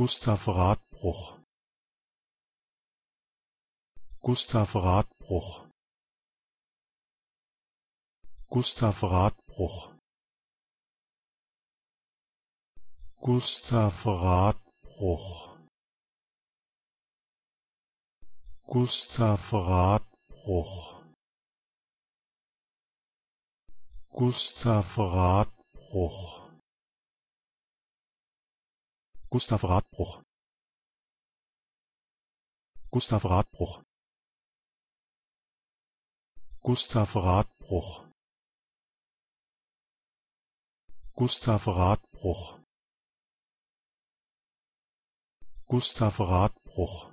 Gustav Radbruch Gustav Radbruch Gustav Radbruch Gustav Radbruch Gustav Radbruch Gustav Radbruch Gustav Radbruch Gustav Radbruch Gustav Radbruch Gustav Radbruch Gustav Radbruch